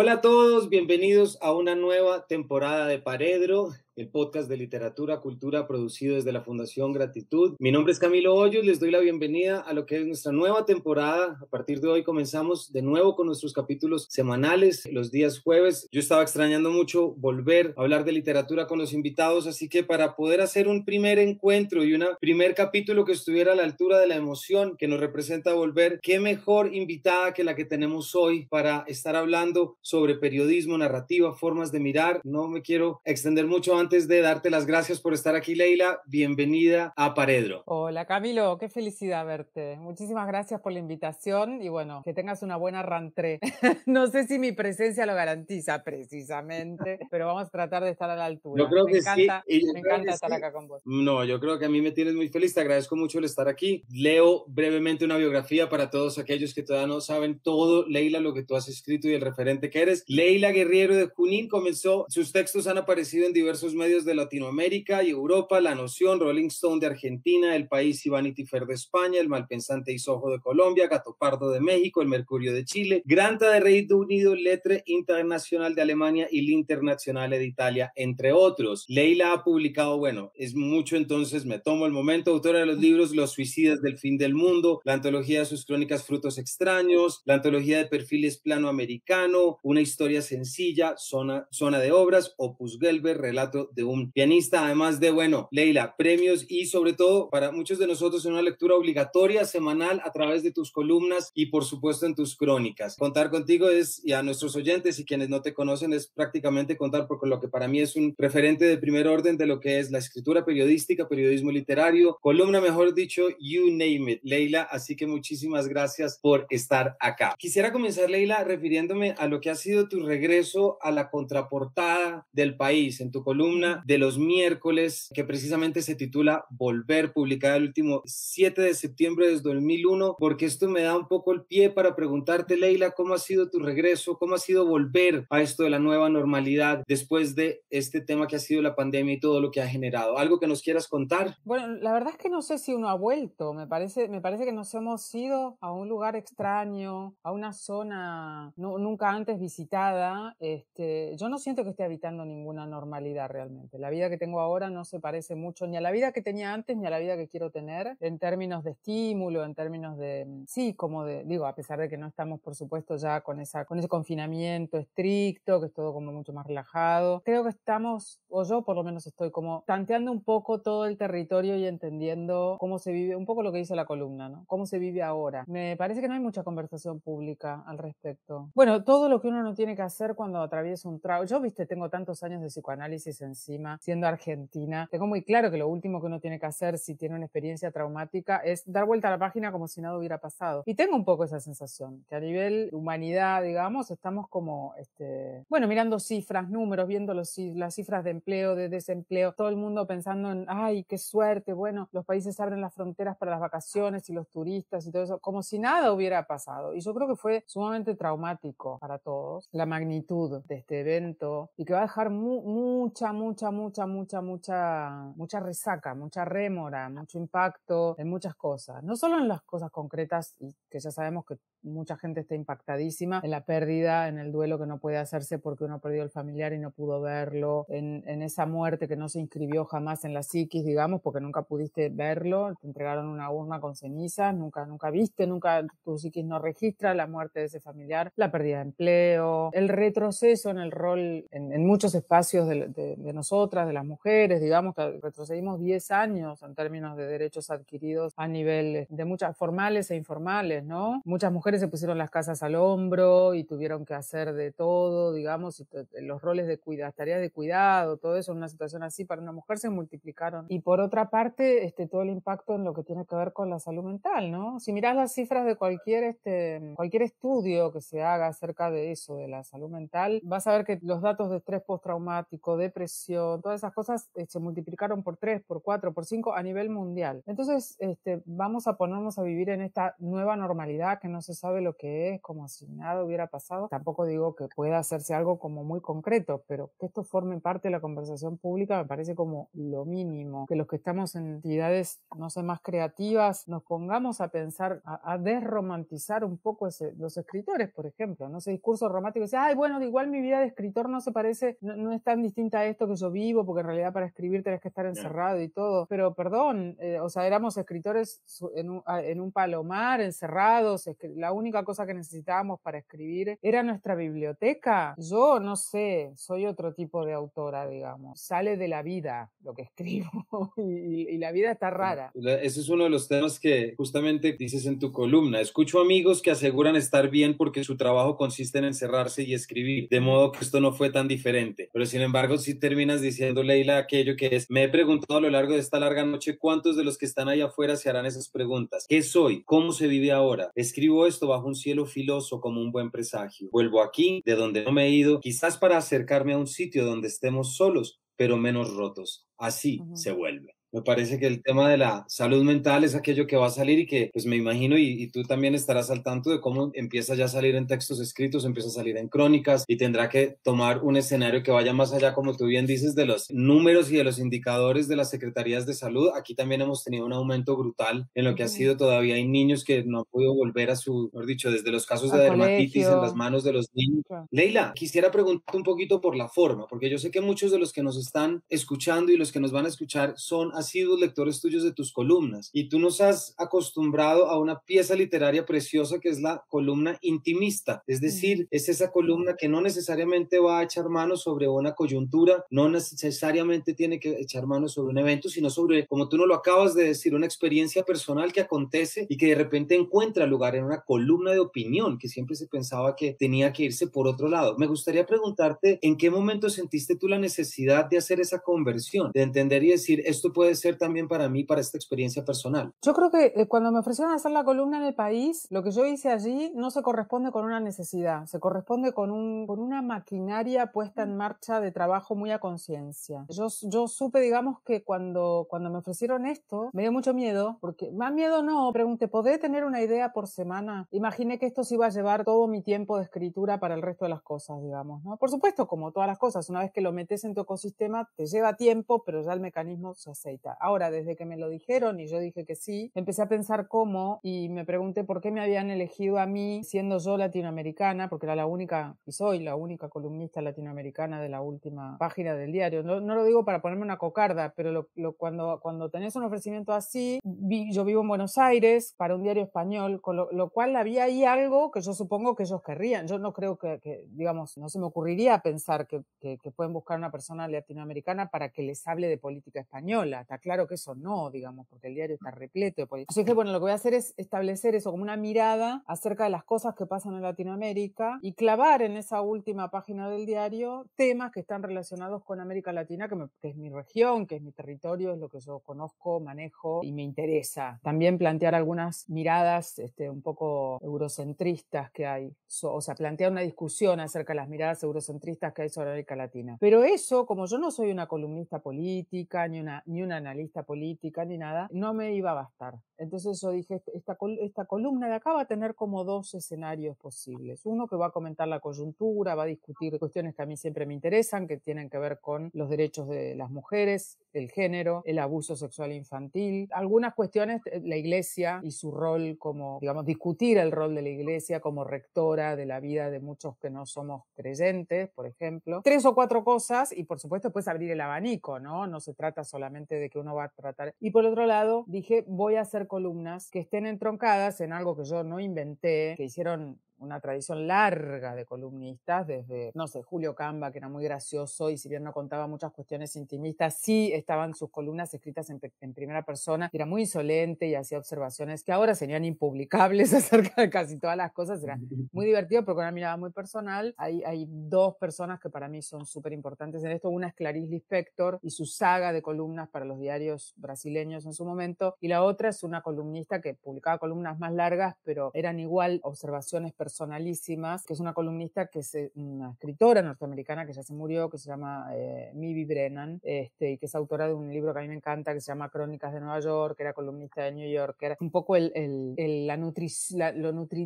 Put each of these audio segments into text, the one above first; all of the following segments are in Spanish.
Hola a todos, bienvenidos a una nueva temporada de Paredro el podcast de literatura, cultura producido desde la Fundación Gratitud. Mi nombre es Camilo Hoyos, les doy la bienvenida a lo que es nuestra nueva temporada. A partir de hoy comenzamos de nuevo con nuestros capítulos semanales los días jueves. Yo estaba extrañando mucho volver a hablar de literatura con los invitados, así que para poder hacer un primer encuentro y un primer capítulo que estuviera a la altura de la emoción que nos representa volver, qué mejor invitada que la que tenemos hoy para estar hablando sobre periodismo, narrativa, formas de mirar. No me quiero extender mucho antes antes de darte las gracias por estar aquí, Leila, bienvenida a Paredro. Hola, Camilo, qué felicidad verte. Muchísimas gracias por la invitación y bueno, que tengas una buena rantré. no sé si mi presencia lo garantiza precisamente, pero vamos a tratar de estar a la altura. me encanta, me encanta estar acá con vos. No, yo creo que a mí me tienes muy feliz. Te agradezco mucho el estar aquí. Leo brevemente una biografía para todos aquellos que todavía no saben todo, Leila, lo que tú has escrito y el referente que eres. Leila Guerrero de Junín comenzó, sus textos han aparecido en diversos medios de Latinoamérica y Europa, La Noción, Rolling Stone de Argentina, El País y Vanity Fair de España, El Malpensante y Sojo de Colombia, Gato Pardo de México, El Mercurio de Chile, Granta de Reino Unido, Letre Internacional de Alemania y Internacional de Italia, entre otros. Leila ha publicado, bueno, es mucho entonces, me tomo el momento, autora de los libros Los Suicidas del Fin del Mundo, la antología de sus crónicas Frutos Extraños, la antología de perfiles plano americano, una historia sencilla, zona, zona de obras, Opus Gelber, relato de un pianista, además de, bueno, Leila, premios y sobre todo para muchos de nosotros una lectura obligatoria semanal a través de tus columnas y por supuesto en tus crónicas. Contar contigo es, y a nuestros oyentes y quienes no te conocen, es prácticamente contar por lo que para mí es un referente de primer orden de lo que es la escritura periodística, periodismo literario, columna, mejor dicho, you name it, Leila. Así que muchísimas gracias por estar acá. Quisiera comenzar, Leila, refiriéndome a lo que ha sido tu regreso a la contraportada del país en tu columna de los miércoles que precisamente se titula Volver, publicada el último 7 de septiembre de 2001, porque esto me da un poco el pie para preguntarte, Leila, cómo ha sido tu regreso, cómo ha sido volver a esto de la nueva normalidad después de este tema que ha sido la pandemia y todo lo que ha generado. ¿Algo que nos quieras contar? Bueno, la verdad es que no sé si uno ha vuelto, me parece, me parece que nos hemos ido a un lugar extraño, a una zona nunca antes visitada. Este, yo no siento que esté habitando ninguna normalidad realmente. La vida que tengo ahora no se parece mucho ni a la vida que tenía antes ni a la vida que quiero tener en términos de estímulo, en términos de, sí, como de, digo, a pesar de que no estamos, por supuesto, ya con, esa, con ese confinamiento estricto, que es todo como mucho más relajado, creo que estamos, o yo por lo menos estoy como tanteando un poco todo el territorio y entendiendo cómo se vive, un poco lo que dice la columna, ¿no? Cómo se vive ahora. Me parece que no hay mucha conversación pública al respecto. Bueno, todo lo que uno no tiene que hacer cuando atraviesa un trauma. Yo, viste, tengo tantos años de psicoanálisis encima, siendo argentina. Tengo muy claro que lo último que uno tiene que hacer si tiene una experiencia traumática es dar vuelta a la página como si nada hubiera pasado. Y tengo un poco esa sensación, que a nivel humanidad, digamos, estamos como, este, bueno, mirando cifras, números, viendo las cifras de empleo, de desempleo, todo el mundo pensando en, ay, qué suerte, bueno, los países abren las fronteras para las vacaciones y los turistas y todo eso, como si nada hubiera pasado. Y yo creo que fue sumamente traumático para todos la magnitud de este evento y que va a dejar mucha, mucha, mucha, mucha, mucha, mucha resaca, mucha rémora, mucho impacto en muchas cosas. No solo en las cosas concretas, que ya sabemos que mucha gente está impactadísima, en la pérdida, en el duelo que no puede hacerse porque uno perdió el familiar y no pudo verlo, en, esa muerte que no se inscribió jamás en la psiquis, digamos, porque nunca pudiste verlo, te entregaron una urna con cenizas, nunca, nunca viste, nunca tu psiquis no registra la muerte de ese familiar, la pérdida de empleo, el retroceso en el rol, en, muchos espacios de, de de nosotras, de las mujeres, digamos que retrocedimos 10 años en términos de derechos adquiridos a nivel eh, de muchas formales e informales, ¿no? Muchas mujeres se pusieron las casas al hombro y tuvieron que hacer de todo, digamos, los roles de cuidado, tareas de cuidado, todo eso en una situación así para una mujer se multiplicaron. Y por otra parte, este, todo el impacto en lo que tiene que ver con la salud mental, ¿no? Si mirás las cifras de cualquier, este, cualquier estudio que se haga acerca de eso, de la salud mental, vas a ver que los datos de estrés postraumático, depresión, todas esas cosas eh, se multiplicaron por tres, por cuatro, por cinco a nivel mundial. Entonces, este, vamos a ponernos a vivir en esta nueva normalidad que no se sabe lo que es, como si nada hubiera pasado. Tampoco digo que pueda hacerse algo como muy concreto, pero que esto forme parte de la conversación pública me parece como lo mínimo. Que los que estamos en entidades, no sé, más creativas, nos pongamos a pensar, a, desromantizar un poco ese, los escritores, por ejemplo, no ese discurso romántico y dice, ay, bueno, igual mi vida de escritor no se parece, no es tan distinta a esto que yo vivo, porque en realidad para escribir tenés que estar encerrado y todo. Pero perdón, eh, o sea, éramos escritores en un, en un palomar, encerrados, la única cosa que necesitábamos para escribir era nuestra biblioteca. Yo no sé, soy otro tipo de autora, digamos. Sale de la vida lo que escribo y, la vida está rara. Ese es uno de los temas que justamente dices en tu columna. Escucho amigos que aseguran estar bien porque su trabajo consiste en encerrarse y escribir, de modo que esto no fue tan diferente. Pero sin embargo, si te terminas diciendo, Leila, aquello que es, me he preguntado a lo largo de esta larga noche cuántos de los que están allá afuera se harán esas preguntas. ¿Qué soy? ¿Cómo se vive ahora? Escribo esto bajo un cielo filoso como un buen presagio. Vuelvo aquí, de donde no me he ido, quizás para acercarme a un sitio donde estemos solos, pero menos rotos. Así se vuelve. Me parece que el tema de la salud mental es aquello que va a salir y que, pues me imagino, y, tú también estarás al tanto de cómo empieza ya a salir en textos escritos, empieza a salir en crónicas y tendrá que tomar un escenario que vaya más allá, como tú bien dices, de los números y de los indicadores de las secretarías de salud. Aquí también hemos tenido un aumento brutal en lo que ha sido todavía. Hay niños que no han podido volver a su, mejor dicho, desde los casos de dermatitis en las manos de los niños. Leila, quisiera preguntar un poquito por la forma, porque yo sé que muchos de los que nos están escuchando y los que nos van a escuchar son sido lectores tuyos de tus columnas y tú nos has acostumbrado a una pieza literaria preciosa que es la columna intimista, es decir, mm. es esa columna que no necesariamente va a echar mano sobre una coyuntura, no necesariamente tiene que echar mano sobre un evento, sino sobre, como tú no lo acabas de decir, una experiencia personal que acontece y que de repente encuentra lugar en una columna de opinión que siempre se pensaba que tenía que irse por otro lado. Me gustaría preguntarte en qué momento sentiste tú la necesidad de hacer esa conversión, de entender y decir, esto puede ser también para mí, para esta experiencia personal? Yo creo que eh, cuando me ofrecieron hacer la columna en el país, lo que yo hice allí no se corresponde con una necesidad, se corresponde con, un, con una maquinaria puesta en marcha de trabajo muy a conciencia. Yo, yo supe, digamos, que cuando, cuando me ofrecieron esto, me dio mucho miedo, porque más miedo no, pregunté, ¿podré tener una idea por semana? Imaginé que esto se iba a llevar todo mi tiempo de escritura para el resto de las cosas, digamos, ¿no? Por supuesto, como todas las cosas, una vez que lo metes en tu ecosistema, te lleva tiempo, pero ya el mecanismo se aceita. Ahora, desde que me lo dijeron y yo dije que sí, empecé a pensar cómo y me pregunté por qué me habían elegido a mí, siendo yo latinoamericana, porque era la única, y soy la única columnista latinoamericana de la última página del diario. No, lo digo para ponerme una cocarda, pero lo, cuando, cuando tenés un ofrecimiento así, yo vivo en Buenos Aires para un diario español, con lo, cual había ahí algo que yo supongo que ellos querrían. Yo no creo que, digamos, no se me ocurriría pensar que, que pueden buscar una persona latinoamericana para que les hable de política española está claro que eso no, digamos, porque el diario está repleto de política. bueno, lo que voy a hacer es establecer eso como una mirada acerca de las cosas que pasan en Latinoamérica y clavar en esa última página del diario temas que están relacionados con América Latina, que, es mi región, que es mi territorio, es lo que yo conozco, manejo y me interesa. También plantear algunas miradas este, un poco eurocentristas que hay, o sea, plantear una discusión acerca de las miradas eurocentristas que hay sobre América Latina. Pero eso, como yo no soy una columnista política, ni una, ni una analista política ni nada, no me iba a bastar. Entonces yo dije, este, esta, esta columna de acá va a tener como dos escenarios posibles. Uno que va a comentar la coyuntura, va a discutir cuestiones que a mí siempre me interesan, que tienen que ver con los derechos de las mujeres, el género, el abuso sexual infantil, algunas cuestiones, eh, la iglesia y su rol como, digamos, discutir el rol de la iglesia como rectora de la vida de muchos que no somos creyentes, por ejemplo. Tres o cuatro cosas y por supuesto puedes abrir el abanico, ¿no? No se trata solamente de que uno va a tratar. Y por otro lado, dije, voy a hacer columnas que estén entroncadas en algo que yo no inventé, que hicieron una tradición larga de columnistas, desde, no sé, Julio Camba, que era muy gracioso y si bien no contaba muchas cuestiones intimistas, sí estaban sus columnas escritas en, primera persona, era muy insolente y hacía observaciones que ahora serían impublicables acerca de casi todas las cosas, era muy divertido porque una mirada muy personal. Hay, hay dos personas que para mí son súper importantes en esto, una es Clarice Lispector y su saga de columnas para los diarios brasileños en su momento, y la otra es una columnista que publicaba columnas más largas, pero eran igual observaciones personales personalísimas, que es una columnista que es eh, una escritora norteamericana que ya se murió, que se llama eh, Mibi Brennan, este, y que es autora de un libro que a mí me encanta, que se llama Crónicas de Nueva York, que era columnista de New York, era Un poco la, nutri,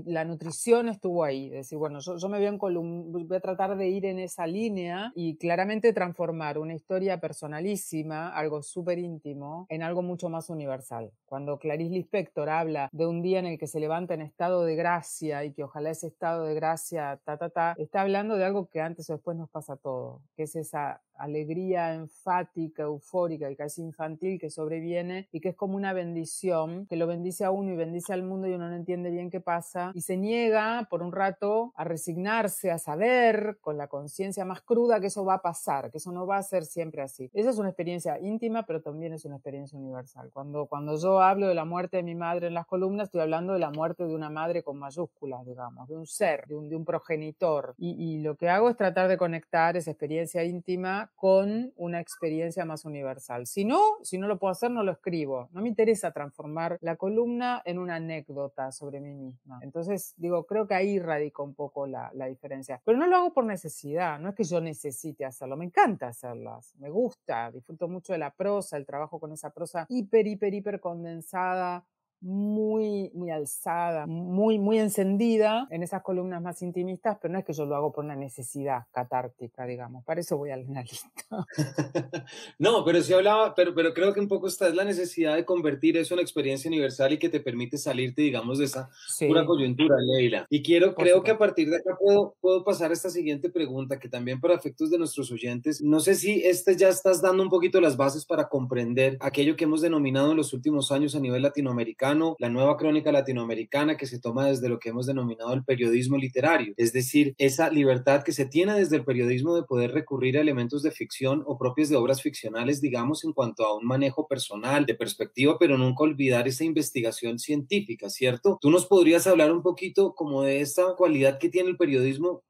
la, nutrición estuvo ahí. Es decir, bueno, yo, me voy, en column, voy a tratar de ir en esa línea y claramente transformar una historia personalísima, algo súper íntimo, en algo mucho más universal. Cuando Clarice Lispector habla de un día en el que se levanta en estado de gracia y que ojalá ese estado de gracia, ta, ta, ta, está hablando de algo que antes o después nos pasa a todos, que es esa alegría enfática, eufórica y casi infantil que sobreviene y que es como una bendición, que lo bendice a uno y bendice al mundo y uno no entiende bien qué pasa y se niega por un rato a resignarse, a saber con la conciencia más cruda que eso va a pasar, que eso no va a ser siempre así. Esa es una experiencia íntima, pero también es una experiencia universal. Cuando, cuando yo hablo de la muerte de mi madre en las columnas, estoy hablando de la muerte de una madre con mayúsculas, digamos de un ser, de un, de un progenitor. Y, lo que hago es tratar de conectar esa experiencia íntima con una experiencia más universal. Si no, si no lo puedo hacer, no lo escribo. No me interesa transformar la columna en una anécdota sobre mí misma. Entonces, digo, creo que ahí radica un poco la, la diferencia. Pero no lo hago por necesidad, no es que yo necesite hacerlo, me encanta hacerlas, me gusta, disfruto mucho de la prosa, el trabajo con esa prosa hiper, hiper, hiper condensada muy, muy alzada, muy, muy encendida en esas columnas más intimistas, pero no es que yo lo hago por una necesidad catártica, digamos. Para eso voy al analista. no, pero sí hablaba, pero, pero creo que un poco esta es la necesidad de convertir eso en una experiencia universal y que te permite salirte, digamos, de esa pura coyuntura, Leila. Y quiero, creo que a partir de acá puedo, puedo pasar a esta siguiente pregunta, que también para efectos de nuestros oyentes, no sé si este ya estás dando un poquito las bases para comprender aquello que hemos denominado en los últimos años a nivel latinoamericano la nueva crónica latinoamericana que se toma desde lo que hemos denominado el periodismo literario, es decir, esa libertad que se tiene desde el periodismo de poder recurrir a elementos de ficción o propios de obras ficcionales, digamos, en cuanto a un manejo personal, de perspectiva, pero nunca olvidar esa investigación científica, ¿cierto? Tú nos podrías hablar un poquito como de esta cualidad que tiene el periodismo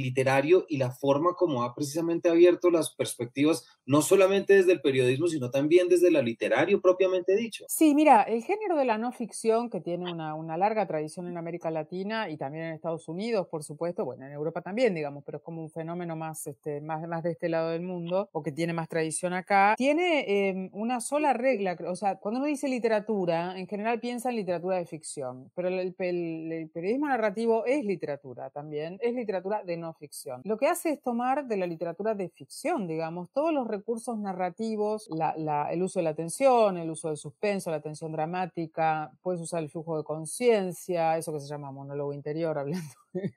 literario y la forma como ha precisamente abierto las perspectivas, no solamente desde el periodismo, sino también desde la literario propiamente dicho. Sí, mira, el género de la no ficción, que tiene una, larga tradición en América Latina y también en Estados Unidos, por supuesto, bueno, en Europa también, digamos, pero es como un fenómeno más, este, más, más de este lado del mundo, o que tiene más tradición acá, tiene em, una sola regla, o sea, cuando uno dice literatura, en general piensa en literatura de ficción, pero el, el periodismo narrativo es literatura también, es literatura de no ficción. Lo que hace es tomar de la literatura de ficción, digamos, todos los recursos narrativos, el uso de la tensión, el uso del suspenso, la tensión dramática, puedes usar el flujo de conciencia, eso que se llama monólogo interior, hablando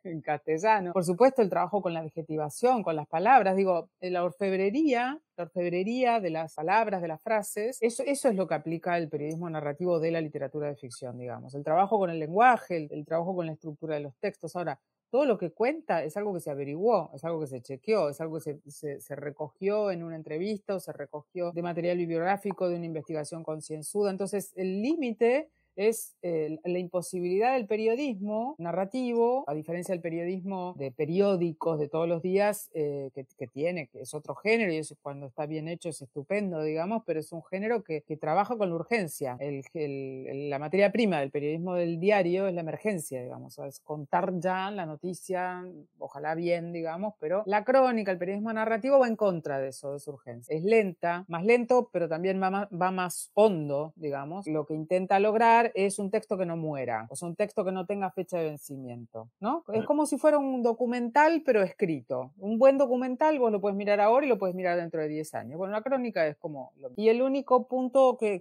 en castellano. Por supuesto, el trabajo con la adjetivación, con las palabras. Digo, eh, la orfebrería, la orfebrería de las palabras, de las frases, eso, es lo que aplica el periodismo narrativo de la literatura de ficción, digamos. El trabajo con el lenguaje, el trabajo con la estructura de los textos. Ahora, todo lo que cuenta es algo que se averiguó, es algo que se chequeó, es algo que se, recogió en una entrevista o se recogió de material bibliográfico, de una investigación concienzuda. Entonces, el límite es eh, la imposibilidad del periodismo narrativo, a diferencia del periodismo de periódicos de todos los días eh, que, tiene, que es otro género y eso cuando está bien hecho es estupendo, digamos, pero es un género que, trabaja con urgencia. la materia prima del periodismo del diario es la emergencia, digamos, es contar ya la noticia, ojalá bien, digamos, pero la crónica, el periodismo narrativo va en contra de eso, de su urgencia. Es lenta, más lento, pero también va más hondo, digamos. Lo que intenta lograr es un texto que no muera, o sea, un texto que no tenga fecha de vencimiento, ¿no? Es como si fuera un documental, pero escrito. Un buen documental vos lo puedes mirar ahora y lo puedes mirar dentro de 10 años. Bueno, la crónica es como... Y el único punto que,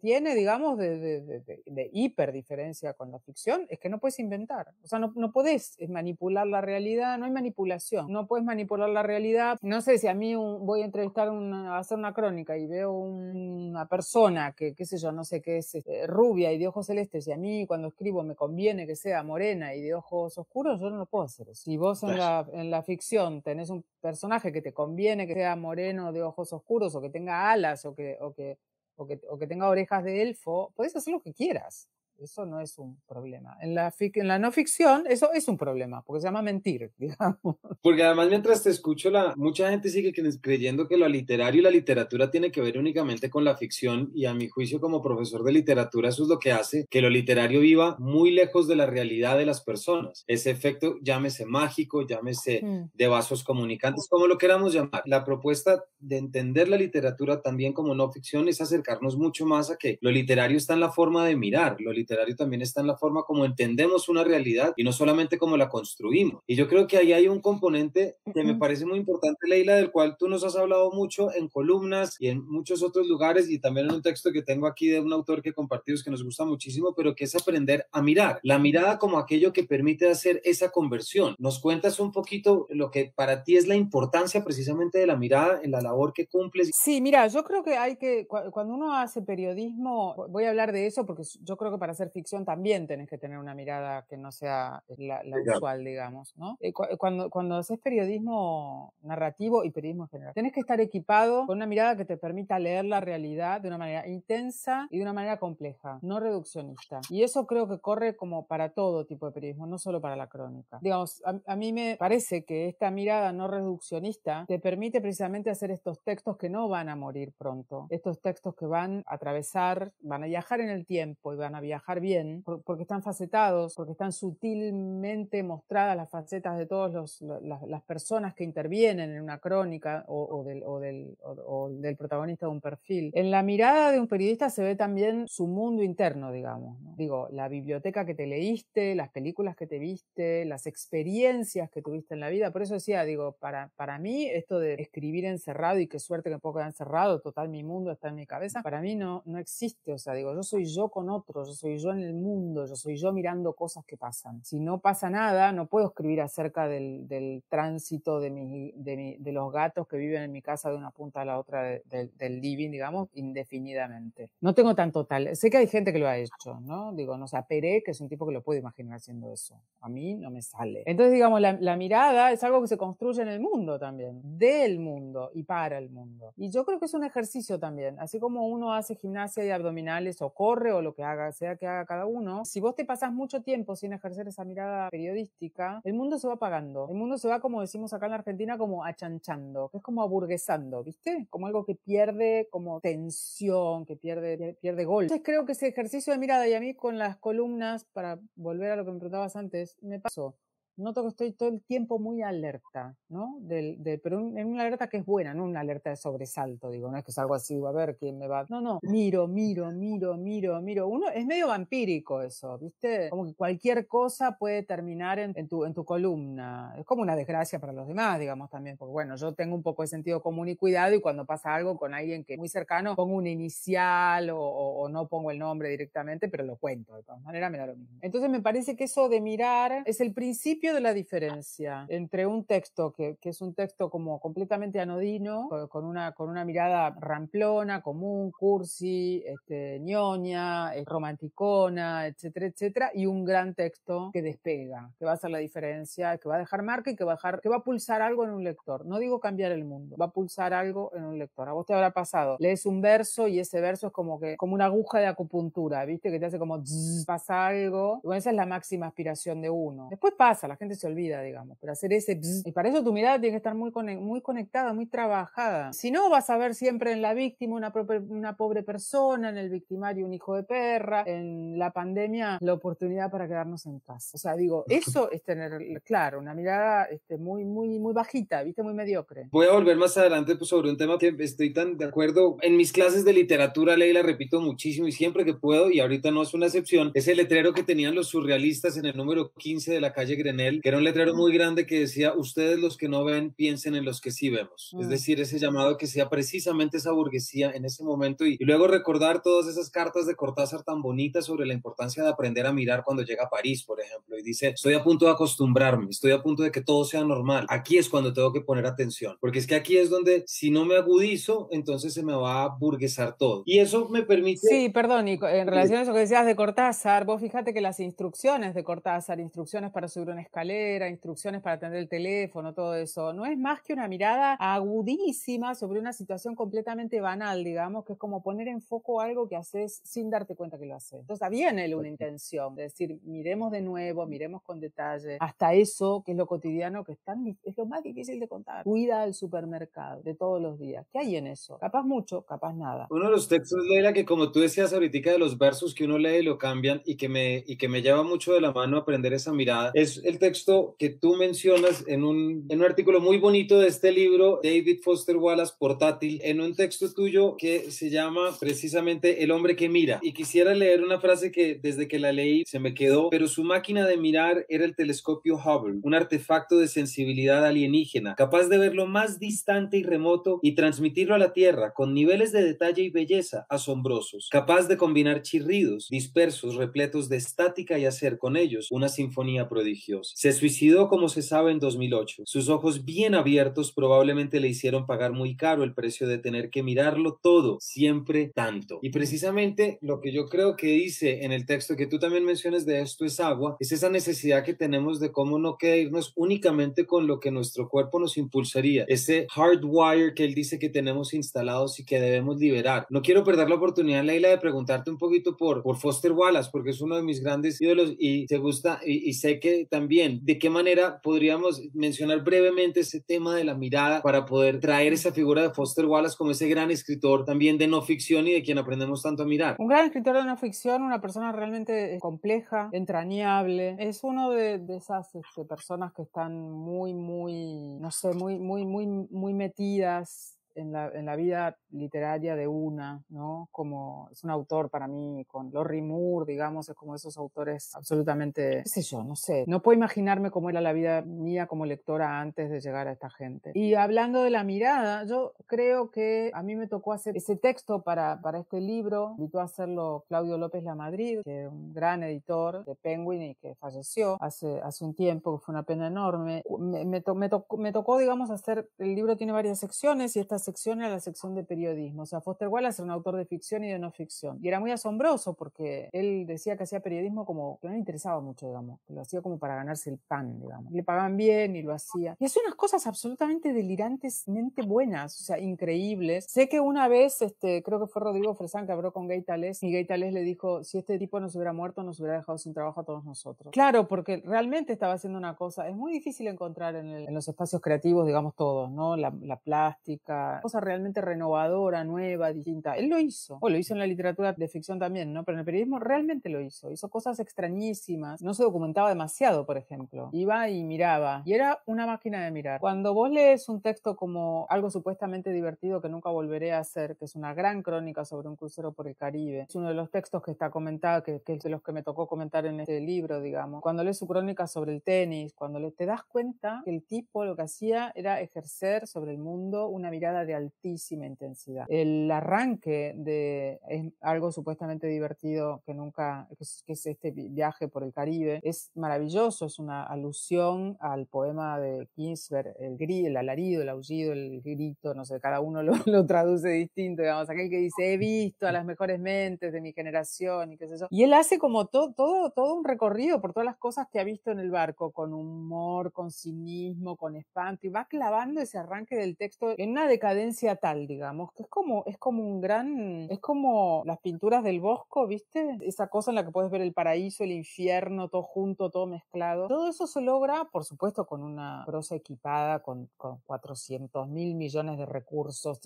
tiene, digamos, de, de, hiper diferencia con la ficción es que no puedes inventar. O sea, no, no podés eh, manipular la realidad, no hay manipulación. No puedes manipular la realidad. No sé si a mí voy a entrevistar, a hacer una crónica y veo una persona que, qué sé yo, no sé qué es, este, rubia, y de ojos celestes y a mí cuando escribo me conviene que sea morena y de ojos oscuros, yo no lo puedo hacer. Si vos en la, en la ficción tenés un personaje que te conviene que sea moreno de ojos oscuros o que tenga alas o que, o que, o que, o que tenga orejas de elfo, podés hacer lo que quieras. Eso no es un problema. En la, en la no ficción, eso es un problema, porque se llama mentir, digamos. Porque además, mientras te escucho, la, mucha gente sigue creyendo que lo literario y la literatura tiene que ver únicamente con la ficción, y a mi juicio, como profesor de literatura, eso es lo que hace que lo literario viva muy lejos de la realidad de las personas. Ese efecto, llámese mágico, llámese de vasos comunicantes, como lo queramos llamar. La propuesta de entender la literatura también como no ficción es acercarnos mucho más a que lo literario está en la forma de mirar, lo también está en la forma como entendemos una realidad y no solamente como la construimos. Y yo creo que ahí hay un componente que me parece muy importante, Leila, del cual tú nos has hablado mucho en columnas y en muchos otros lugares y también en un texto que tengo aquí de un autor que compartimos que nos gusta muchísimo, pero que es aprender a mirar. La mirada como aquello que permite hacer esa conversión. Nos cuentas un poquito lo que para ti es la importancia precisamente de la mirada en la labor que cumples. Sí, mira, yo creo que hay que, cuando uno hace periodismo, voy a hablar de eso porque yo creo que para hacer ficción también tenés que tener una mirada que no sea la, la usual, digamos, ¿no? Eh, cuando, cuando haces periodismo narrativo y periodismo general, tenés que estar equipado con una mirada que te permita leer la realidad de una manera intensa y de una manera compleja, no reduccionista. Y eso creo que corre como para todo tipo de periodismo, no solo para la crónica. Digamos, a mí me parece que esta mirada no reduccionista te permite precisamente hacer estos textos que no van a morir pronto, estos textos que van a atravesar, van a viajar en el tiempo y van a viajar bien, porque están facetados, porque están sutilmente mostradas las facetas de todas las, personas que intervienen en una crónica o, del, protagonista de un perfil. En la mirada de un periodista se ve también su mundo interno, digamos. Digo, la biblioteca que te leíste, las películas que te viste, las experiencias que tuviste en la vida. Por eso decía, digo, para, para mí esto de escribir encerrado y qué suerte que puedo quedar encerrado, total mi mundo está en mi cabeza, para mí no, no existe. O sea, digo, yo soy yo con otro, yo soy yo en el mundo, yo soy yo mirando cosas que pasan. Si no pasa nada, no puedo escribir acerca del, tránsito de, de, los gatos que viven en mi casa de una punta a la otra del living, digamos, indefinidamente. No tengo tanto tal. Sé que hay gente que lo ha hecho, ¿no? Digo, no sé, sea, que es un tipo que lo puede imaginar haciendo eso. A mí no me sale. Entonces, digamos, la, la mirada es algo que se construye en el mundo también, del mundo y para el mundo. Y yo creo que es un ejercicio también, así como uno hace gimnasia y abdominales o corre o lo que haga, sea que cada uno, si vos te pasás mucho tiempo sin ejercer esa mirada periodística, el mundo se va apagando. El mundo se va, como decimos acá en Argentina, como achanchando, que es como aburguesando, ¿viste? Como algo que pierde como tensión, que pierde, pierde gol. Entonces creo que ese ejercicio de mirada y a mí con las columnas, para volver a lo que me preguntabas antes, me pasó noto que estoy todo el tiempo muy alerta, ¿no? Del, pero en una alerta que es buena, no una alerta de sobresalto, digo, no es que es algo así, a ver quién me va. No, no, miro, miro, miro, miro, miro. Uno es medio vampírico eso, ¿viste? Como que cualquier cosa puede terminar en, tu, en tu columna. Es como una desgracia para los demás, digamos también, porque bueno, yo tengo un poco de sentido común y cuidado y cuando pasa algo con alguien que es muy cercano, pongo un inicial o no pongo el nombre directamente, pero lo cuento, de todas maneras me da lo mismo. Entonces me parece que eso de mirar es el principio de la diferencia entre un texto que, que es un texto como completamente anodino, con una, con una mirada ramplona, común, cursi, este, ñoña, romanticona, etcétera, etcétera, y un gran texto que despega, que va a hacer la diferencia, que va a dejar marca y que va a, que va a pulsar algo en un lector. No digo cambiar el mundo, va a pulsar algo en un lector. A vos te habrá pasado, lees un verso y ese verso es como que como una aguja de acupuntura, ¿viste? Que te hace como pasa algo. bueno, esa es la máxima aspiración de uno. Después pasa, la gente se olvida, digamos, pero hacer ese... y para eso tu mirada tiene que estar muy, muy conectada, muy trabajada. Si no, vas a ver siempre en la víctima una, pobre persona, en el victimario un hijo de perra, en la pandemia la oportunidad para quedarnos en casa. O sea, digo, eso es tener, claro, una mirada este, muy, muy, muy bajita, viste, muy mediocre. Voy a volver más adelante pues, sobre un tema que estoy tan de acuerdo. En mis clases de literatura, Leila, repito muchísimo y siempre que puedo, y ahorita no es una excepción, es el letrero que tenían los surrealistas en el número 15 de la calle Grenet que era un letrero muy grande que decía, ustedes los que no ven, piensen en los que sí vemos. Es mm. decir, ese llamado que sea precisamente esa burguesía en ese momento y, luego recordar todas esas cartas de Cortázar tan bonitas sobre la importancia de aprender a mirar cuando llega a París, por ejemplo, y dice, estoy a punto de acostumbrarme, estoy a punto de que todo sea normal. Aquí es cuando tengo que poner atención, porque es que aquí es donde si no me agudizo, entonces se me va a burguesar todo. Y eso me permite... Sí, perdón, y en relación a eso que decías de Cortázar, vos fíjate que las instrucciones de Cortázar, instrucciones para subir una escalera, instrucciones para atender el teléfono, todo eso. No es más que una mirada agudísima sobre una situación completamente banal, digamos, que es como poner en foco algo que haces sin darte cuenta que lo haces. Entonces, viene eh, él una intención de decir, miremos de nuevo, miremos con detalle, hasta eso que es lo cotidiano, que es, es lo más difícil de contar. Cuida al supermercado de todos los días. ¿Qué hay en eso? Capaz mucho, capaz nada. Uno de los textos, Leila, que como tú decías ahorita, de los versos que uno lee y lo cambian y que me, y que me lleva mucho de la mano aprender esa mirada, es el texto que tú mencionas en un, en un artículo muy bonito de este libro, David Foster Wallace, portátil, en un texto tuyo que se llama precisamente El hombre que mira. Y quisiera leer una frase que desde que la leí se me quedó, pero su máquina de mirar era el telescopio Hubble, un artefacto de sensibilidad alienígena, capaz de ver lo más distante y remoto y transmitirlo a la Tierra con niveles de detalle y belleza asombrosos, capaz de combinar chirridos, dispersos, repletos de estática y hacer con ellos una sinfonía prodigiosa. Se suicidó, como se sabe, en 2008. Sus ojos bien abiertos probablemente le hicieron pagar muy caro el precio de tener que mirarlo todo, siempre tanto. Y precisamente lo que yo creo que dice en el texto que tú también mencionas de esto es agua, es esa necesidad que tenemos de cómo no quedarnos únicamente con lo que nuestro cuerpo nos impulsaría, ese hardwire que él dice que tenemos instalados y que debemos liberar. No quiero perder la oportunidad, Leila, de preguntarte un poquito por, por Foster Wallace, porque es uno de mis grandes ídolos y te gusta y sé que también ¿De qué manera podríamos mencionar brevemente ese tema de la mirada para poder traer esa figura de Foster Wallace como ese gran escritor también de no ficción y de quien aprendemos tanto a mirar? Un gran escritor de no ficción, una persona realmente compleja, entrañable. Es uno de, esas este, personas que están muy, muy, no sé, muy, muy, muy, muy metidas en la, vida literaria de una, ¿no? Como es un autor para mí, con Lori Moore, digamos, es como esos autores absolutamente, qué sé yo, no sé. No puedo imaginarme cómo era la vida mía como lectora antes de llegar a esta gente. Y hablando de la mirada, yo creo que a mí me tocó hacer ese texto para, para este libro, invitó a hacerlo Claudio López La Madrid, que es un gran editor de Penguin y que falleció hace, hace un tiempo, que fue una pena enorme. Me, me, me, me tocó, digamos, hacer, el libro tiene varias secciones y esta sección era la sección de periodismo. O sea, Foster Wallace era un autor de ficción y de no ficción. Y era muy asombroso porque él decía que hacía periodismo como que no le interesaba mucho, digamos, que lo hacía como para ganarse el pan, digamos. Le pagaban bien y lo hacía. Y hace unas cosas absolutamente mente buenas, o sea, increíbles. Sé que una vez, este, creo que fue Rodrigo Fresán que habló con Gay Tales y Gay Tales le dijo, si este tipo nos hubiera muerto, nos hubiera dejado sin trabajo a todos nosotros. Claro, porque realmente estaba haciendo una cosa, es muy difícil encontrar en, los espacios creativos, digamos, todos, ¿no? La, la plástica, cosa realmente renovadora, nueva, distinta. Él lo hizo, o lo hizo en la literatura de ficción también, ¿no? Pero en el periodismo realmente lo hizo. Hizo cosas extrañísimas. No se documentaba demasiado, por ejemplo. Iba y miraba. Y era una máquina de mirar. Cuando vos lees un texto como algo supuestamente divertido que nunca volveré a hacer, que es una gran crónica sobre un crucero por el Caribe, es uno de los textos que está comentado, que, es de los que me tocó comentar en este libro, digamos. Cuando lees su crónica sobre el tenis, cuando le, te das cuenta que el tipo lo que hacía era ejercer sobre el mundo una mirada de altísima intensidad. El arranque de algo supuestamente divertido que nunca, que es, este viaje por el Caribe, es maravilloso, es una alusión al poema de Ginsberg, el grito, el alarido, el aullido, el grito, no sé, cada uno lo, lo traduce distinto, digamos, aquel que dice, he visto a las mejores mentes de mi generación y qué sé yo. Y él hace como todo, todo, todo un recorrido por todas las cosas que ha visto en el barco, con humor, con cinismo, con espanto, y va clavando ese arranque del texto en una década cadencia tal, digamos, que es como, es como un gran, es como las pinturas del Bosco, ¿viste? Esa cosa en la que puedes ver el paraíso, el infierno, todo junto, todo mezclado. Todo eso se logra, por supuesto, con una prosa equipada, con, con 400 mil millones de recursos,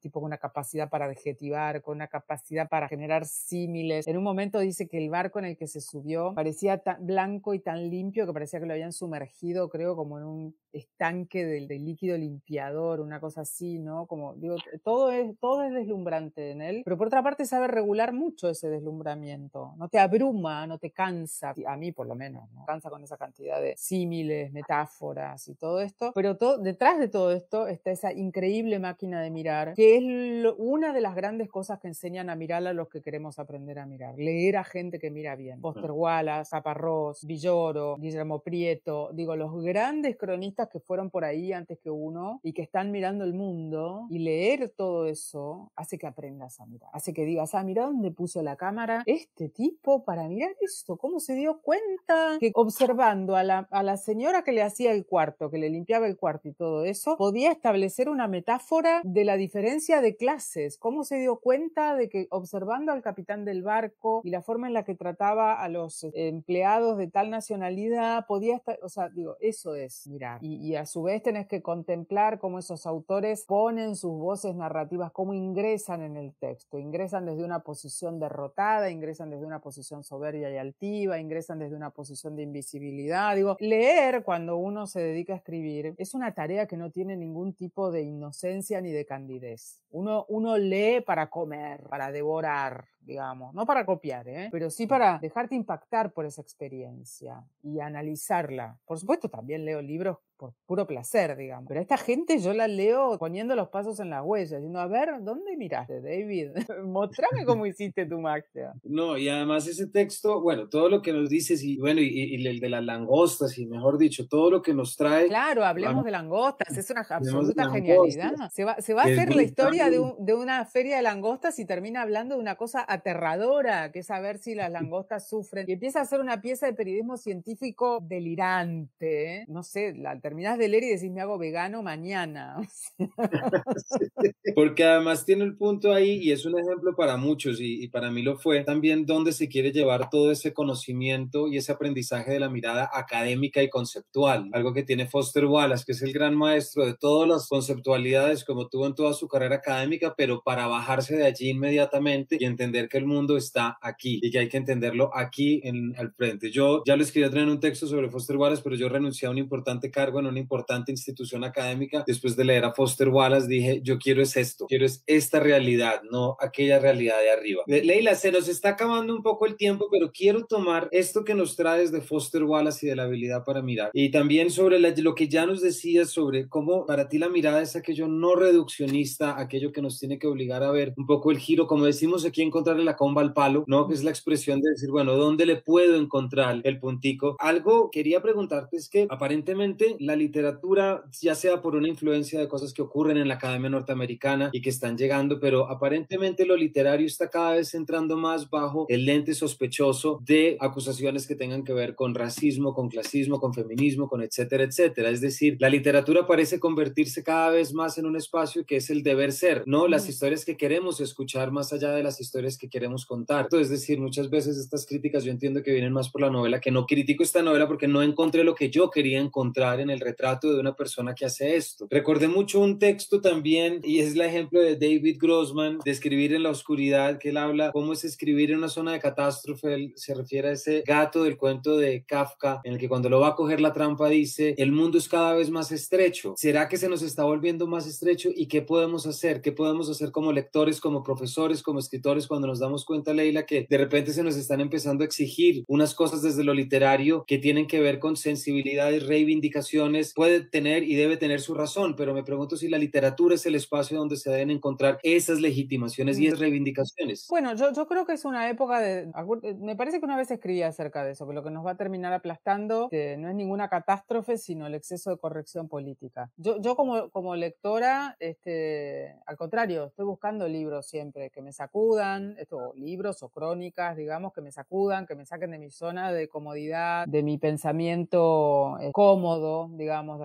tipo con una capacidad para adjetivar, con una capacidad para generar símiles. En un momento dice que el barco en el que se subió parecía tan blanco y tan limpio que parecía que lo habían sumergido, creo, como en un estanque del, líquido limpiador, una cosa así, ¿no? Como digo, todo es, todo es deslumbrante en él, pero por otra parte sabe regular mucho ese deslumbramiento, no te abruma, no te cansa, a mí por lo menos, ¿no? Cansa con esa cantidad de símiles, metáforas y todo esto, pero detrás de todo esto está esa increíble máquina de mirar, que es una de las grandes cosas que enseñan a mirar a los que queremos aprender a mirar, leer a gente que mira bien, Foster Wallace, Caparrós, Villoro, Guillermo Prieto, digo, los grandes cronistas que fueron por ahí antes que uno y que están mirando el mundo y leer todo eso hace que aprendas a mirar, hace que digas, ah, mira dónde puso la cámara este tipo para mirar esto, cómo se dio cuenta que observando a la, a la señora que le hacía el cuarto, que le limpiaba el cuarto y todo eso, podía establecer una metáfora de la diferencia de clases, cómo se dio cuenta de que observando al capitán del barco y la forma en la que trataba a los eh, empleados de tal nacionalidad, podía estar, o sea, digo, eso es mirar. Y y, a su vez tenés que contemplar cómo esos autores ponen sus voces narrativas, cómo ingresan en el texto, ingresan desde una posición derrotada, ingresan desde una posición soberbia y altiva, ingresan desde una posición de invisibilidad. Digo, leer cuando uno se dedica a escribir es una tarea que no tiene ningún tipo de inocencia ni de candidez. uno lee para comer, para devorar, digamos, no para copiar, ¿eh? pero sí para dejarte impactar por esa experiencia y analizarla. Por supuesto, también leo libros por puro placer, digamos, pero a esta gente yo la leo poniendo los pasos en la huellas, diciendo, a ver, ¿dónde miraste, David? Mostrame cómo hiciste tu magia. No, y además ese texto, bueno, todo lo que nos dices y bueno, y, el de las langostas y mejor dicho, todo lo que nos trae. Claro, hablemos de langostas, es una absoluta genialidad. Se va, a hacer la historia de, de una feria de langostas y termina hablando de una cosa aterradora, que es saber si las langostas sufren. Y empieza a ser una pieza de periodismo científico delirante. No sé, la terminas de leer y decís, me hago vegano mañana. Porque además tiene el punto ahí y es un ejemplo para muchos y, para mí lo fue también dónde se quiere llevar todo ese conocimiento y ese aprendizaje de la mirada académica y conceptual. Algo que tiene Foster Wallace, que es el gran maestro de todas las conceptualidades como tuvo en toda su carrera académica, pero para bajarse de allí inmediatamente y entender que el mundo está aquí y que hay que entenderlo aquí en, al frente. Yo ya lo escribí en un texto sobre Foster Wallace, pero yo renuncié a un importante cargo en una importante institución académica. Después de leer a Foster Wallace dije, yo quiero es esto, quiero es esta realidad, no aquella realidad de arriba. Leila, se nos está acabando un poco el tiempo, pero quiero tomar esto que nos traes de Foster Wallace y de la habilidad para mirar. Y también sobre lo que ya nos decías sobre cómo para ti la mirada es aquello no reduccionista, aquello que nos tiene que obligar a ver un poco el giro, como decimos aquí en Contra la comba al palo, ¿no? Que es la expresión de decir, bueno, ¿dónde le puedo encontrar el puntico? Algo quería preguntarte es que aparentemente la literatura, ya sea por una influencia de cosas que ocurren en la academia norteamericana y que están llegando, pero aparentemente lo literario está cada vez entrando más bajo el lente sospechoso de acusaciones que tengan que ver con racismo, con clasismo, con feminismo, con etcétera, etcétera. Es decir, la literatura parece convertirse cada vez más en un espacio que es el deber ser, ¿no? Las historias que queremos escuchar más allá de las historias que que queremos contar. Entonces, es decir, muchas veces estas críticas yo entiendo que vienen más por la novela, que no critico esta novela porque no encontré lo que yo quería encontrar en el retrato de una persona que hace esto. Recordé mucho un texto también, y es el ejemplo de David Grossman, de escribir en la oscuridad, que él habla cómo es escribir en una zona de catástrofe, se refiere a ese gato del cuento de Kafka, en el que cuando lo va a coger la trampa dice, el mundo es cada vez más estrecho, ¿será que se nos está volviendo más estrecho y qué podemos hacer? ¿Qué podemos hacer como lectores, como profesores, como escritores cuando nos damos cuenta, Leila, que de repente se nos están empezando a exigir unas cosas desde lo literario que tienen que ver con sensibilidades, reivindicaciones, puede tener y debe tener su razón, pero me pregunto si la literatura es el espacio donde se deben encontrar esas legitimaciones y mm. esas reivindicaciones. Bueno, yo, yo creo que es una época de... Eh, me parece que una vez escribí acerca de eso, que lo que nos va a terminar aplastando que no es ninguna catástrofe, sino el exceso de corrección política. Yo, yo como, como lectora, este, al contrario, estoy buscando libros siempre que me sacudan, esto, libros o crónicas, digamos, que me sacudan, que me saquen de mi zona de comodidad, de mi pensamiento eh, cómodo, digamos.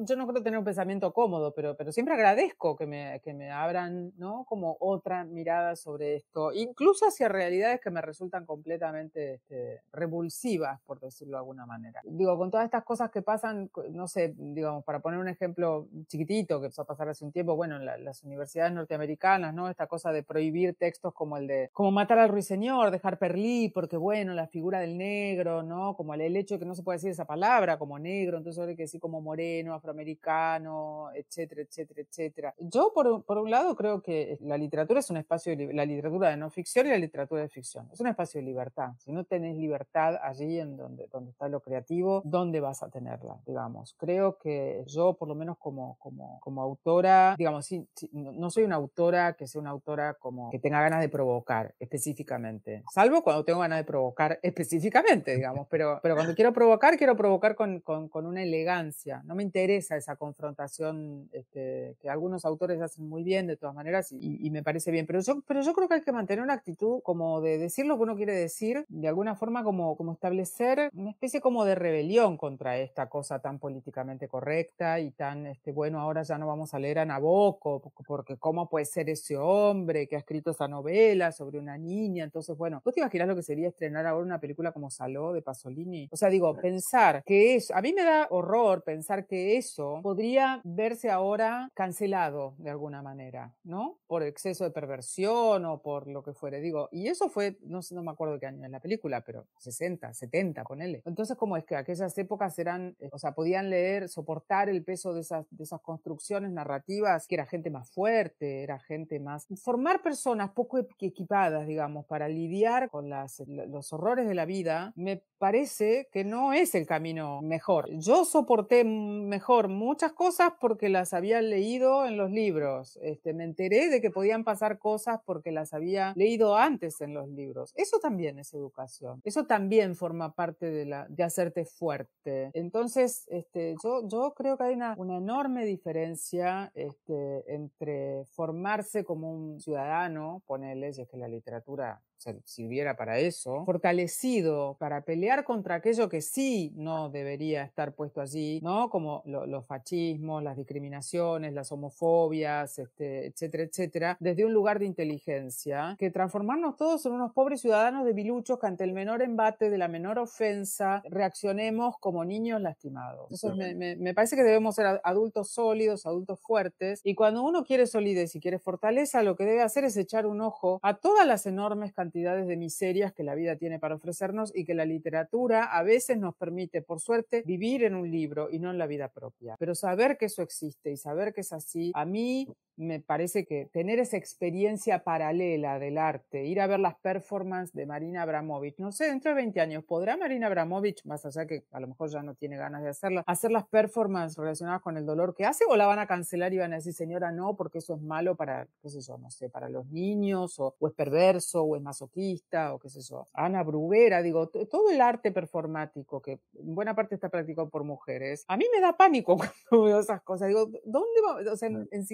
yo no creo tener un pensamiento cómodo, pero, pero siempre agradezco que me, que me abran, ¿no? Como otra mirada sobre esto, incluso hacia realidades que me resultan completamente este, revulsivas, por decirlo de alguna manera. Digo, con todas estas cosas que pasan, no sé, digamos, para poner un ejemplo chiquitito que empezó a pasar hace un tiempo, bueno, en las universidades norteamericanas, ¿no? Esta cosa de prohibir textos como como el de, como matar al ruiseñor, dejar perlí, porque bueno, la figura del negro, ¿no? Como el, hecho de que no se puede decir esa palabra, como negro, entonces hay que decir como moreno, afroamericano, etcétera, etcétera, etcétera. Yo, por, por un lado, creo que la literatura es un espacio, la literatura de no ficción y la literatura de ficción, es un espacio de libertad. Si no tenés libertad allí en donde, donde está lo creativo, ¿dónde vas a tenerla, digamos? Creo que yo, por lo menos como, como, como autora, digamos, no, soy una autora que sea una autora como que tenga ganas de provocar específicamente, salvo cuando tengo ganas de provocar específicamente, digamos, pero, pero cuando quiero provocar, quiero provocar con, con, una elegancia. No me interesa esa confrontación este, que algunos autores hacen muy bien de todas maneras y, me parece bien, pero yo, pero yo creo que hay que mantener una actitud como de decir lo que uno quiere decir, de alguna forma como, como establecer una especie como de rebelión contra esta cosa tan políticamente correcta y tan, este, bueno, ahora ya no vamos a leer a Naboco, porque cómo puede ser ese hombre que ha escrito esa novela sobre una niña. Entonces, bueno, ¿vos te imaginas lo que sería estrenar ahora una película como Saló de Pasolini? O sea, digo, pensar que eso, a mí me da horror pensar que eso podría verse ahora cancelado de alguna manera, ¿no? Por exceso de perversión o por lo que fuere. Digo, y eso fue, no sé, no me acuerdo qué año es la película, pero 60, 70, ponele. Entonces, ¿cómo es que aquellas épocas eran, eh, o sea, podían leer, soportar el peso de esas, de esas construcciones narrativas, que era gente más fuerte, era gente más... Formar personas poco equipadas, digamos, para lidiar con eh, los horrores de la vida, me parece que no es el camino mejor. Yo soporté mejor muchas cosas porque las había leído en los libros. Este, me enteré de que podían pasar cosas porque las había leído antes en los libros. Eso también es educación. Eso también forma parte de, la, de hacerte fuerte. Entonces, este, yo, yo creo que hay una, enorme diferencia este, entre formarse como un ciudadano, ponerle es que la literatura sirviera para eso, fortalecido para pelear contra aquello que sí no debería estar puesto allí, ¿no? Como los fascismos, las discriminaciones, las homofobias, este, etcétera, etcétera, desde un lugar de inteligencia, que transformarnos todos en unos pobres ciudadanos de que ante el menor embate de la menor ofensa reaccionemos como niños lastimados. Entonces me, me, me parece que debemos ser adultos sólidos, adultos fuertes, y cuando uno quiere solidez y quiere fortaleza, lo que debe hacer es echar un ojo a todas las enormes cantidades de miserias que la vida tiene para ofrecernos y que la literatura a veces nos permite, por suerte, vivir en un libro y no en la vida propia. Pero saber que eso existe y saber que es así, a mí me parece que tener esa experiencia paralela del arte, ir a ver las performances de Marina Abramovich, no sé, dentro de 20 años, ¿podrá Marina Abramovich, más allá que a lo mejor ya no tiene ganas de hacerla, hacer las performances relacionadas con el dolor que hace o la van a cancelar y van a decir, señora, no, porque eso es malo para, qué sé yo, no sé, para los niños o, es perverso o es masoquista o qué sé yo? Ana Bruguera, digo, todo el arte performático que en buena parte está practicado por mujeres, a mí me da pánico cuando veo esas cosas, digo, ¿dónde va? O sea, en, en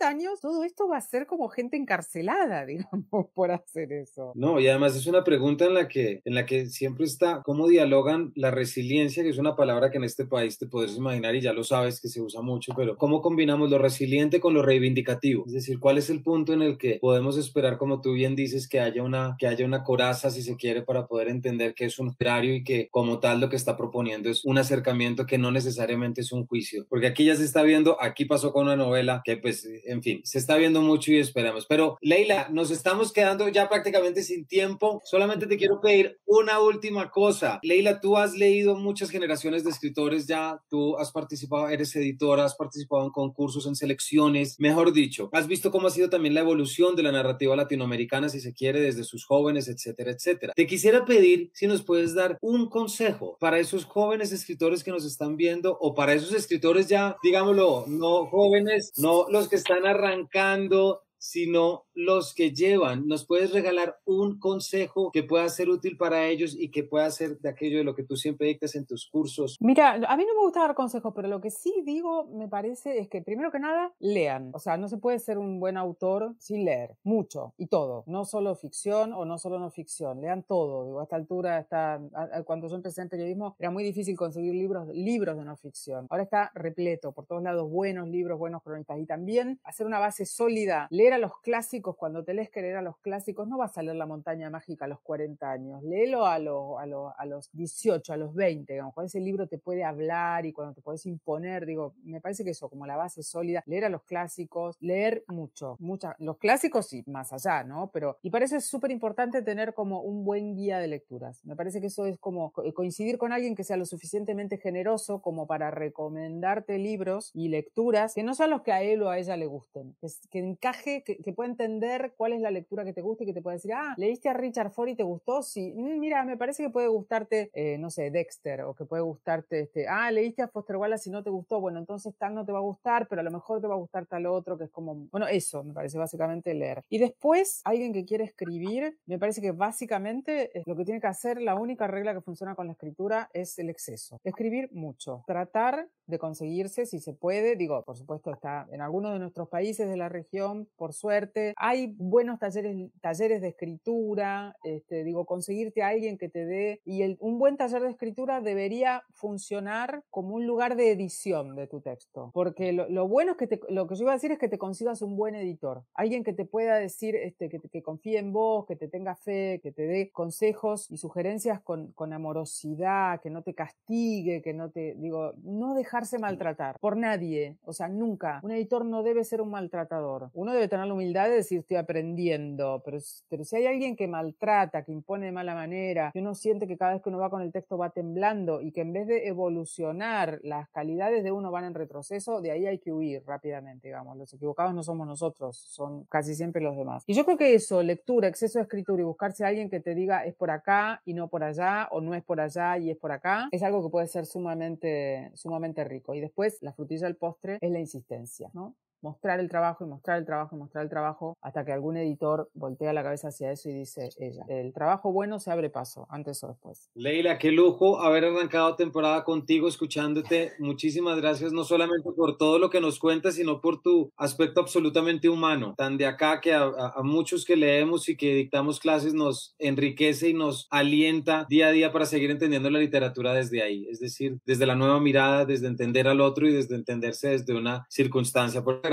años todo esto va a ser como gente encarcelada, digamos, por hacer eso. No, y además es una pregunta en la que, en la que siempre está cómo dialogan la resiliencia, que es una palabra que en este país te puedes imaginar y ya lo sabes que se usa mucho, pero cómo combinamos lo resiliente con lo reivindicativo. Es decir, cuál es el punto en el que podemos esperar, como tú bien dices, que haya una, que haya una coraza, si se quiere, para poder entender que es un horario y que como tal lo que está proponiendo es un acercamiento que no necesariamente es un juicio. Porque aquí ya se está viendo, aquí pasó con una novela que pues en fin, se está viendo mucho y esperamos. Pero Leila, nos estamos quedando ya prácticamente sin tiempo. Solamente te quiero pedir una última cosa. Leila, tú has leído muchas generaciones de escritores ya, tú has participado, eres editora, has participado en concursos, en selecciones, mejor dicho, has visto cómo ha sido también la evolución de la narrativa latinoamericana, si se quiere, desde sus jóvenes, etcétera, etcétera. Te quisiera pedir si nos puedes dar un consejo para esos jóvenes escritores que nos están viendo o para esos escritores ya, digámoslo, no jóvenes, no los que están arrancando, sino los que llevan, ¿nos puedes regalar un consejo que pueda ser útil para ellos y que pueda ser de aquello de lo que tú siempre dictas en tus cursos? Mira, a mí no me gusta dar consejos, pero lo que sí digo, me parece, es que primero que nada, lean. O sea, no se puede ser un buen autor sin leer mucho y todo, no solo ficción o no solo no ficción, lean todo. Digo, a esta altura, hasta, cuando yo empecé en periodismo, era muy difícil conseguir libros, libros de no ficción. Ahora está repleto, por todos lados, buenos libros, buenos cronistas y también hacer una base sólida, leer a los clásicos cuando te lees querer a los clásicos, no vas a leer La montaña mágica a los 40 años, léelo a, a, a los 18, a los 20, digamos, cuando ese libro te puede hablar y cuando te puedes imponer, digo, me parece que eso, como la base sólida, leer a los clásicos, leer mucho, los clásicos y más allá, ¿no? Pero, y parece súper importante tener como un buen guía de lecturas. Me parece que eso es como eh, coincidir con alguien que sea lo suficientemente generoso como para recomendarte libros y lecturas que no sean los que a él o a ella le gusten, que, que encaje, que, puedan pueda entender cuál es la lectura que te guste y que te pueda decir, ah, leíste a Richard Ford y te gustó, sí, mm, mira, me parece que puede gustarte, eh, no sé, Dexter, o que puede gustarte, este, ah, leíste a Foster Wallace y no te gustó, bueno, entonces tal no te va a gustar, pero a lo mejor te va a gustar tal otro, que es como, bueno, eso me parece básicamente leer. Y después, alguien que quiere escribir, me parece que básicamente eh, lo que tiene que hacer, la única regla que funciona con la escritura es el exceso. Escribir mucho, tratar de conseguirse si se puede, digo, por supuesto está en algunos de nuestros países de la región, por suerte, hay buenos talleres, talleres de escritura, este, digo, conseguirte a alguien que te dé, y un buen taller de escritura debería funcionar como un lugar de edición de tu texto, porque lo, bueno es que te, lo que yo iba a decir es que te consigas un buen editor, alguien que te pueda decir, este, que, confíe en vos, que te tenga fe, que te dé consejos y sugerencias con, con amorosidad, que no te castigue, que no te, digo, no dejarse maltratar por nadie, o sea, nunca. Un editor no debe ser un maltratador, uno debe tener la humildad de decir, estoy aprendiendo, pero, si hay alguien que maltrata, que impone de mala manera, que uno siente que cada vez que uno va con el texto va temblando y que en vez de evolucionar las calidades de uno van en retroceso, de ahí hay que huir rápidamente, digamos. Los equivocados no somos nosotros, son casi siempre los demás. Y yo creo que eso, lectura, exceso de escritura y buscarse a alguien que te diga es por acá y no por allá, o no es por allá y es por acá, es algo que puede ser sumamente, sumamente rico. Y después, la frutilla del postre es la insistencia, ¿no? mostrar el trabajo y mostrar el trabajo y mostrar el trabajo hasta que algún editor voltea la cabeza hacia eso y dice ella, el trabajo bueno se abre paso, antes o después. Leila, qué lujo haber arrancado temporada contigo escuchándote. Muchísimas gracias no solamente por todo lo que nos cuentas, sino por tu aspecto absolutamente humano, tan de acá que a, muchos que leemos y que dictamos clases nos enriquece y nos alienta día a día para seguir entendiendo la literatura desde ahí, es decir, desde la nueva mirada, desde entender al otro y desde entenderse desde una circunstancia. Porque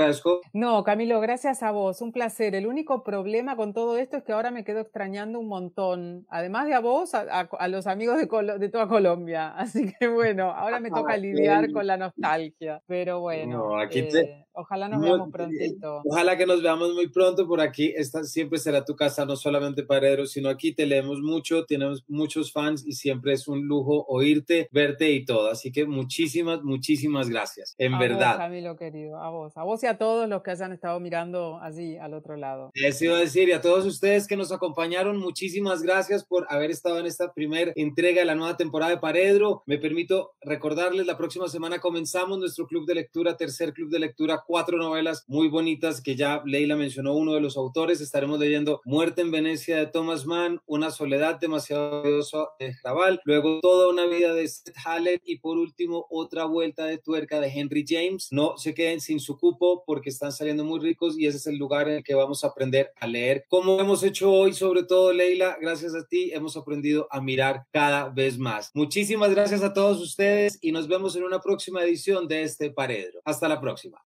no, Camilo, gracias a vos, un placer. El único problema con todo esto es que ahora me quedo extrañando un montón, además de a vos, a, los amigos de, toda Colombia. Así que bueno, ahora me ah, toca lidiar con la nostalgia, pero bueno. No, aquí te eh, Ojalá nos veamos prontito. Ojalá que nos veamos muy pronto por aquí. Esta siempre será tu casa, no solamente Paredro sino aquí te leemos mucho, tenemos muchos fans y siempre es un lujo oírte, verte y todo. Así que muchísimas, muchísimas gracias. En a verdad. lo querido, a vos. A vos y a todos los que hayan estado mirando así al otro lado. Les iba a decir, y a todos ustedes que nos acompañaron, muchísimas gracias por haber estado en esta primera entrega de la nueva temporada de Paredro. Me permito recordarles, la próxima semana comenzamos nuestro club de lectura, tercer club de lectura cuatro novelas muy bonitas que ya Leila mencionó uno de los autores. Estaremos leyendo Muerte en Venecia de Thomas Mann, Una soledad demasiado de Raval, luego Toda una vida de Seth Hallett y por último Otra vuelta de tuerca de Henry James. No se queden sin su cupo porque están saliendo muy ricos y ese es el lugar en el que vamos a aprender a leer. Como hemos hecho hoy, sobre todo Leila, gracias a ti hemos aprendido a mirar cada vez más. Muchísimas gracias a todos ustedes y nos vemos en una próxima edición de este Paredro. Hasta la próxima.